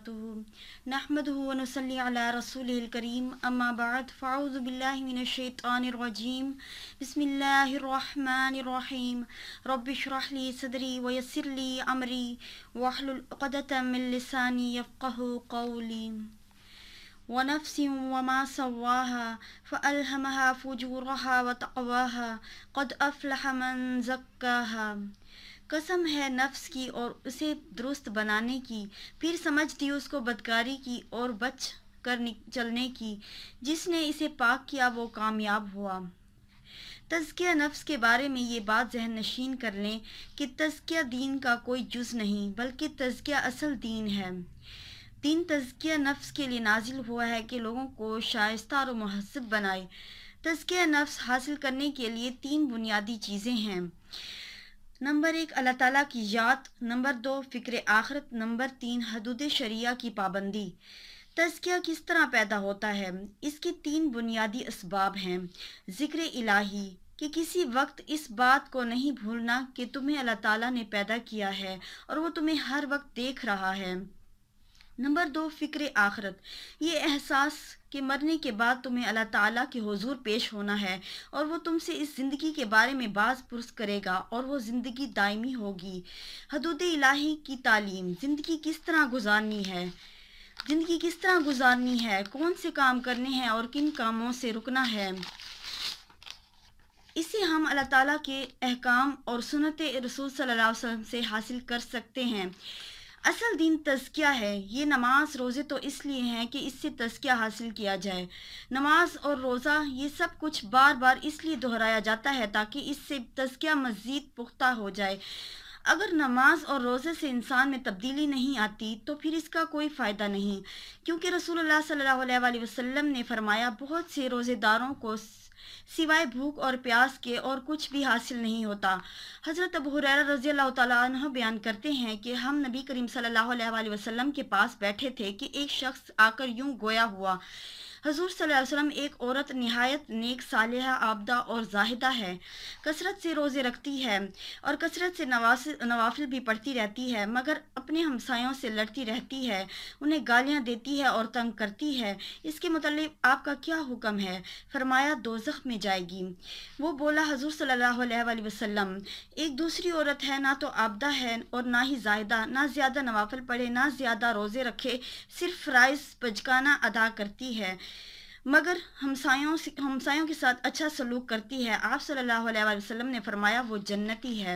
وبركاته نحمده ونصلي على رسوله الكريم أما بعد فأعوذ بالله من الشيطان الرجيم بسم الله الرحمن الرحيم رب اشرح لي صدري ويسر لي أمري واحلل عقدة من لساني يفقه قولي ونفس وما سواها فألهمها فجورها وتقواها قد أفلح من زكاها कसम है नफ्स की और उसे दुरुस्त बनाने की फिर समझती उसको बदकारी की और बच कर चलने की जिसने इसे पाक किया वो कामयाब हुआ तजकिया नफ्स के बारे में ये बात जहन नशीन कर लें कि तजकिया दीन का कोई जुज़ नहीं बल्कि तजकिया असल दीन है दीन तजकिया नफ्स के लिए नाजिल हुआ है कि लोगों को शायस्ता और महसब बनाए तजकिया नफ्स हासिल करने के लिए तीन बुनियादी चीज़ें हैं नंबर एक अल्लाह ताला की याद नंबर दो फ़िक्र आखरत नंबर तीन हदूद शरिया की पाबंदी तस्किया किस तरह पैदा होता है इसके तीन बुनियादी इसबाब हैं ज़िक्र इलाही कि किसी वक्त इस बात को नहीं भूलना कि तुम्हें अल्लाह ताला ने पैदा किया है और वो तुम्हें हर वक्त देख रहा है नंबर दो फ़िक्र आखरत ये एहसास कि मरने के बाद तुम्हें अल्लाह ताला के हुजूर पेश होना है और वो तुमसे इस ज़िंदगी के बारे में बाज पुरस करेगा और वो ज़िंदगी दायमी होगी हदूद इलाही की तालीम ज़िंदगी किस तरह गुजारनी है ज़िंदगी किस तरह गुजारनी है कौन से काम करने हैं और किन कामों से रुकना है इसे हम अल्लाह ताला के अहकाम और सुनत रसूल सल्लल्लाहु अलैहि वसल्लम से हासिल कर सकते हैं असल दिन तस्किया है ये नमाज रोज़े तो इसलिए हैं कि इससे तस्किया हासिल किया जाए नमाज और रोज़ा ये सब कुछ बार बार इसलिए दोहराया जाता है ताकि इससे तस्किया मज़ीद पुख्ता हो जाए अगर नमाज और रोज़े से इंसान में तब्दीली नहीं आती तो फिर इसका कोई फ़ायदा नहीं क्योंकि रसूल सल्लल्लाहु अलैहि वसल्लम ने फरमाया बहुत से रोज़ेदारों को सिवाय भूख और प्यास के और कुछ भी हासिल नहीं होता हज़रत अब रजी अल्लाह बयान करते हैं कि हम नबी करीम वसल्लम के पास बैठे थे कि एक शख्स आकर यूं गोया हुआ हजूर सल्लम एक औरत नहायत नेक साल आबदा और जाहिदा है कसरत से रोज़े रखती है और कसरत से नवाफिल भी पढ़ती रहती है मगर अपने हमसायों से लड़ती रहती है उन्हें गालियाँ देती है और तंग करती है इसके मतलब आपका क्या हुक्म है फरमाया दोजा दोजख में जाएगी वो बोला हजूर सल्लल्लाहु एक दूसरी औरत है ना तो आपदा है और ना ही जायदा ना ज़्यादा नवाफल पढ़े ना ज़्यादा रोज़े रखे सिर्फ राइस पचकाना अदा करती है मगर हमसायों से हमसायों के साथ अच्छा सलूक करती है आप सल्लल्लाहु अलैहि वसल्लम ने फरमाया वो जन्नती है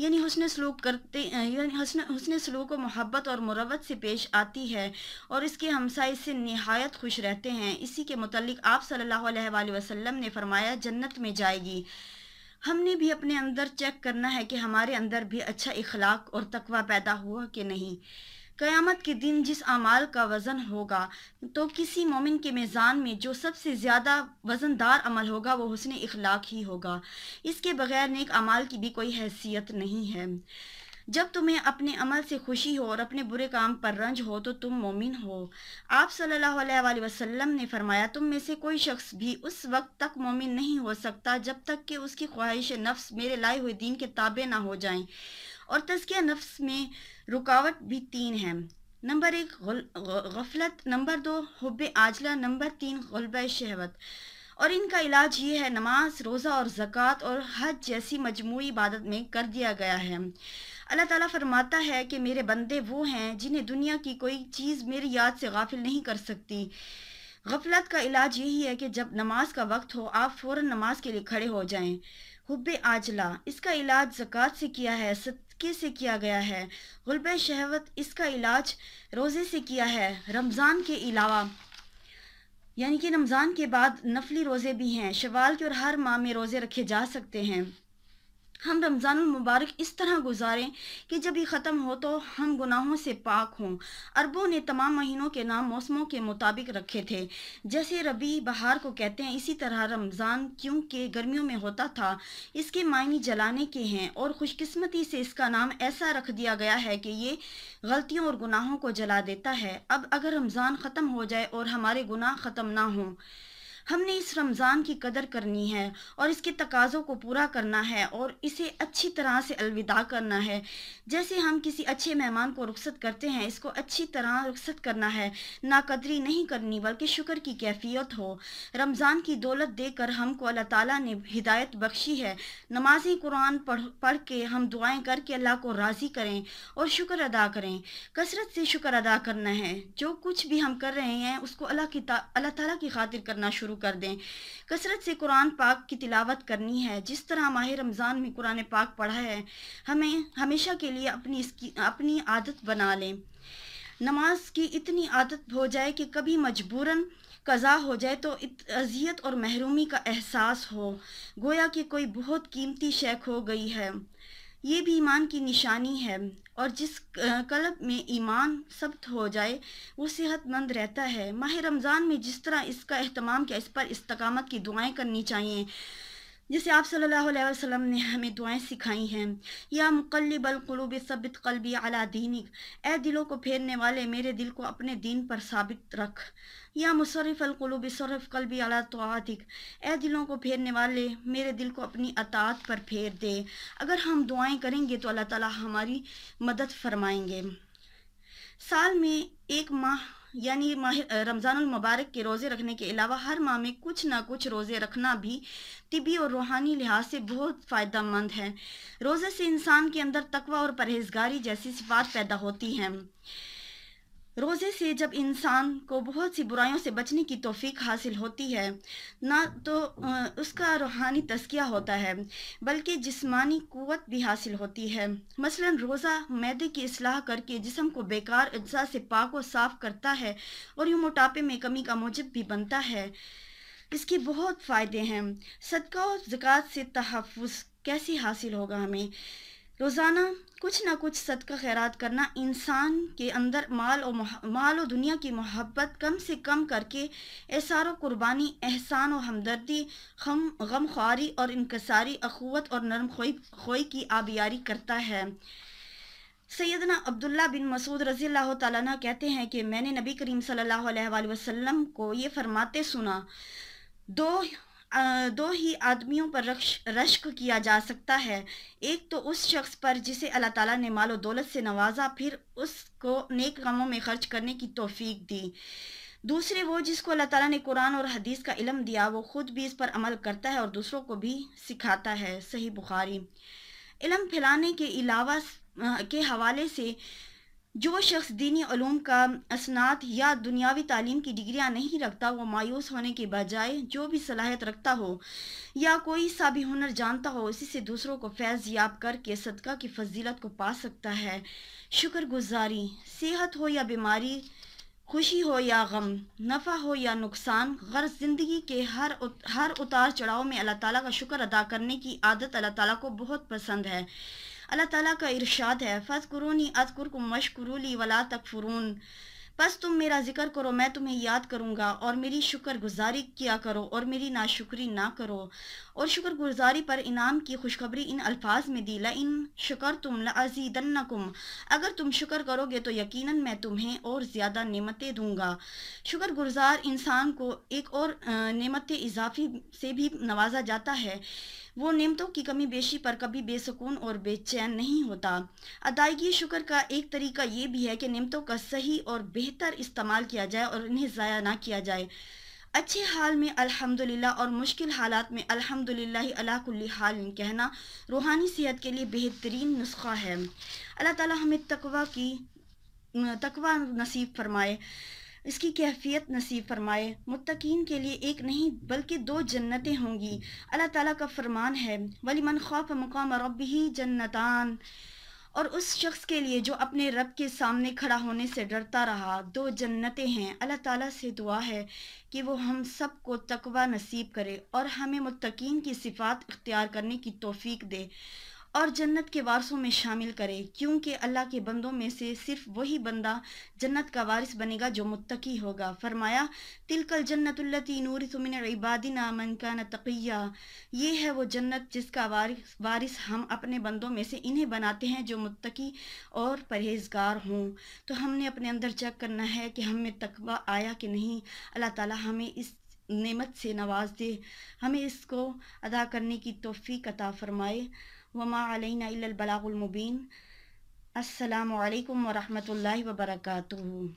यानी हसन सलूक करते यानी हसन हसन सलूक व मोहब्बत और मुरवत से पेश आती है और इसके हमसा से नहायत खुश रहते हैं इसी के मतलब आप सल्लल्लाहु अलैहि वसल्लम ने फरमाया जन्नत में जाएगी हमने भी अपने अंदर चेक करना है कि हमारे अंदर भी अच्छा इखलाक और तकवा पैदा हुआ कि नहीं क़यामत के दिन जिस अमाल का वज़न होगा तो किसी मोमिन के मैज़ान में जो सबसे ज़्यादा वज़नदार अमल होगा वो हसन इखलाक ही होगा इसके बगैर नेक अमाल की भी कोई हैसियत नहीं है जब तुम्हें अपने अमल से खुशी हो और अपने बुरे काम पर रंज हो तो तुम मोमिन हो आप सल्लल्लाहु अलैहि वसल्लम ने फरमाया तुम में से कोई शख्स भी उस वक्त तक मोमिन नहीं हो सकता जब तक कि उसकी ख्वाहिश नफ्स मेरे लाए हुए दीन के ताबे ना हो जाएं और तस्किया नफ्स में रुकावट भी तीन है नंबर एक गफलत नंबर दो हब आजला नंबर तीन गलब शहवत और इनका इलाज ये है नमाज रोज़ा और ज़क़़त और हज जैसी मजमू इबादत में कर दिया गया है अल्लाह ताला फरमाता है कि मेरे बंदे वो हैं जिन्हें दुनिया की कोई चीज़ मेरी याद से गाफिल नहीं कर सकती गफलत का इलाज यही है कि जब नमाज का वक्त हो आप फ़ौर नमाज के लिए खड़े हो जाएँ हुब आजला इसका इलाज जक़ात से किया है सदक़े से किया गया है गुलब शहवत इसका इलाज रोज़े से किया है रमज़ान के अलावा यानी कि रमज़ान के बाद नफली रोज़े भी हैं शवाल के और हर माह में रोज़े रखे जा सकते हैं हम रमज़ान मुबारक इस तरह गुजारें कि जब ये ख़त्म हो तो हम गुनाहों से पाक हों अरबों ने तमाम महीनों के नाम मौसमों के मुताबिक रखे थे जैसे रबी बहार को कहते हैं इसी तरह रमज़ान क्योंकि गर्मियों में होता था इसके मायने जलाने के हैं और खुशकस्मती से इसका नाम ऐसा रख दिया गया है कि ये गलतियों और गुनाहों को जला देता है अब अगर रमज़ान ख़त्म हो जाए और हमारे गुनाह ख़त्म ना हों हमने इस रमज़ान की कदर करनी है और इसके तकाज़ों को पूरा करना है और इसे अच्छी तरह से अलविदा करना है जैसे हम किसी अच्छे मेहमान को रुख्सत करते हैं इसको अच्छी तरह रुखसत करना है ना कदरी नहीं करनी बल्कि शुक्र की कैफियत हो रमज़ान की दौलत देकर हमको अल्लाह ताला ने हिदायत बख्शी है नमाजी कुरान पढ़ पढ़ के हम दुआएं करके अल्लाह को राज़ी करें और शुक्र अदा करें कसरत से शुक्र अदा करना है जो कुछ भी हम कर रहे हैं उसको अल्लाह की अल्लाह ताला की खातिर करना शुरू शुरू कर दें कसरत से कुरान पाक की तिलावत करनी है जिस तरह माह रमज़ान में कुरान पाक पढ़ा है हमें हमेशा के लिए अपनी इसकी अपनी आदत बना लें नमाज की इतनी आदत हो जाए कि कभी मजबूरन कज़ा हो जाए तो अजियत और महरूमी का एहसास हो गोया कि कोई बहुत कीमती शेख हो गई है ये भी ईमान की निशानी है और जिस कलब में ईमान सब्त हो जाए वो सेहतमंद रहता है माह रमज़ान में जिस तरह इसका अहतमाम किया इस पर इस्तकामत की दुआएं करनी चाहिए जैसे आप सल्लल्लाहु अलैहि वसल्लम ने हमें दुआएं सिखाई हैं या मुकल्लिब अलकलूब सबित कलबी अला दीनिक ए दिलों को फेरने वाले मेरे दिल को अपने दीन पर साबित रख या मुशरफ अलकलूब सरफ़ कलबी अला तो ए दिलों को फेरने वाले मेरे दिल को अपनी अतात पर फेर दे अगर हम दुआएं करेंगे तो अल्लाह ताला हमारी मदद फरमाएंगे साल में एक माह यानी रमज़ान मुबारक के रोज़े रखने के अलावा हर माह में कुछ ना कुछ रोज़े रखना भी तिबी और रूहानी लिहाज से बहुत फ़ायदा मंद है रोज़े से इंसान के अंदर तकवा और परहेजगारी जैसी सिफात पैदा होती हैं रोज़े से जब इंसान को बहुत सी बुराइयों से बचने की तोफ़ीक हासिल होती है ना तो उसका रूहानी तस्किया होता है बल्कि जिस्मानी क़वत भी हासिल होती है मसलन रोज़ा मैदे की असलाह करके जिसम को बेकार अज्जा से पाक व साफ़ करता है और यूँ मोटापे में कमी का मौजब भी बनता है इसके बहुत फ़ायदे हैं सदका और ज़क़़त से तहफ़ कैसे हासिल होगा हमें रोज़ाना कुछ ना कुछ सदका खैरात करना इंसान के अंदर माल और माल और दुनिया की मोहब्बत कम से कम करके एसार कुर्बानी एहसान और हमदर्दी खम गम ख्वारी और इनकसारी अखवत और नरम खोई खोई की आबियारी करता है सैदना अब्दुल्ला बिन मसूद रज़ी अल्लाह ताला कहते हैं कि मैंने नबी करीम सल्ला वसम को ये फरमाते सुना दो दो ही आदमियों पर रश्क किया जा सकता है एक तो उस शख्स पर जिसे अल्लाह ताला ने मालो दौलत से नवाजा फिर उसको नेक गमों में खर्च करने की तोफ़ीक दी दूसरे वो जिसको अल्लाह ताला ने कुरान और हदीस का इलम दिया वो ख़ुद भी इस पर अमल करता है और दूसरों को भी सिखाता है सही बुखारी इलम फैलाने के अलावा के हवाले से जो शख्स दीनी ूम का असनात या दुनियावी तालीम की डिग्रियां नहीं रखता वो मायूस होने के बजाय जो भी सलाहियत रखता हो या कोई सा भी हुनर जानता हो उसी से दूसरों को फैज़ याब करके सदका की फजीलत को पा सकता है शुक्रगुजारी सेहत हो या बीमारी खुशी हो या गम नफ़ा हो या नुकसान गर्ज ज़िंदगी के हर उत, हर उतार चढ़ाव में अल्लाह ताला का शुक्र अदा करने की आदत अल्लाह ताला को बहुत पसंद है अल्लाह ताला का इरशाद है फ़स्कुरूनी अजकुर को मशकुरूली वला तक फुरून बस तुम मेरा जिक्र करो मैं तुम्हें याद करूँगा और मेरी शुक्रगुजारी किया करो और मेरी नाशुक्री ना करो और शुक्रगुजारी पर इनाम की खुशखबरी इन अल्फाज में दी इन शुक्र तुम लजीदन्नकुम अगर तुम शुक्र करोगे तो यकीनन मैं तुम्हें और ज़्यादा नेमतें दूंगा शुक्रगुजार इंसान को एक और नेमत इजाफी से भी नवाजा जाता है वो नियमतों की कमी बेशी पर कभी बेसकून और बेचैन नहीं होता अदायगी शुक्र का एक तरीका ये भी है कि नियमतों का सही और बेहतर इस्तेमाल किया जाए और इन्हें ज़ाया ना किया जाए अच्छे हाल में अल्हम्दुलिल्लाह और मुश्किल हालात में अल्हम्दुलिल्लाह अला कुल्ली हाल कहना रूहानी सेहत के लिए बेहतरीन नुस्खा है अल्लाह ताला हमें तकवा की तकवा नसीब फरमाए इसकी कैफियत नसीब फरमाए मुतकीन के लिए एक नहीं बल्कि दो जन्नतें होंगी अल्लाह ताला का फरमान है वली मन खौफ मकाम रब ही जन्नतान और उस शख्स के लिए जो अपने रब के सामने खड़ा होने से डरता रहा दो जन्नतें हैं अल्लाह ताला से दुआ है कि वो हम सब को तकवा नसीब करे और हमें मुतकीन की सिफात इख्तियार करने की तोफ़ीक़ दे और जन्नत के वारसों में शामिल करे क्योंकि अल्लाह के बंदों में से सिर्फ वही बंदा जन्नत का वारिस बनेगा जो मुत्तकी होगा फरमाया तिलकल जन्नतुल्लती नूर सुमिन इबादिना मनकान तकिया ये है वो जन्नत जिसका वारिस वारिस हम अपने बंदों में से इन्हें बनाते हैं जो मुत्तकी और परहेजगार हों तो हमने अपने अंदर चेक करना है कि हमें तकवा आया कि नहीं अल्लाह ताली हमें इस नेमत से नवाज दे हमें इसको अदा करने की तोफ़ी कता फ़रमाए وما علينا إلا البلاغ المبين السلام عليكم ورحمة الله وبركاته